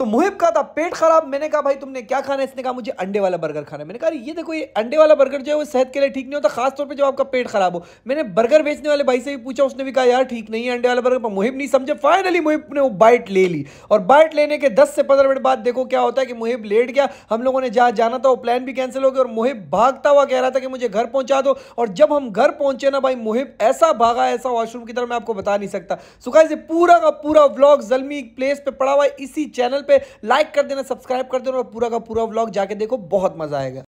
तो मुहिब का था पेट खराब मैंने कहा भाई तुमने क्या खाना इसने कहा मुझे अंडे वाला बर्गर खाना मैंने कहा ये देखो ये अंडे वाला बर्गर जो है वो सेहत के लिए ठीक नहीं होता खासतौर पर जब आपका पेट खराब हो मैंने बर्गर बेचने वाले भाई से भी पूछा उसने भी कहा यार ठीक नहीं है अंडे वाला बर्गर पर मुहिब नहीं समझे फाइनली मुहिब ने वो बाइट ले ली और बाइट लेने के दस से पंद्रह मिनट बाद देखो क्या होता है कि मुहिब लेट गया हम लोगों ने जहाँ जाना था वो प्लान भी कैंसिल हो गया और मुहिब भागता हुआ कह रहा था कि मुझे घर पहुंचा दो और जब हम घर पहुंचे ना भाई मुहिब ऐसा भागा ऐसा वॉशरूम की तरफ मैं आपको बता नहीं सकता सुखा से पूरा का पूरा व्लॉग जलमी प्लेस पर पड़ा हुआ है इसी चैनल पे लाइक कर देना सब्सक्राइब कर देना और पूरा का पूरा व्लॉग जाके देखो बहुत मजा आएगा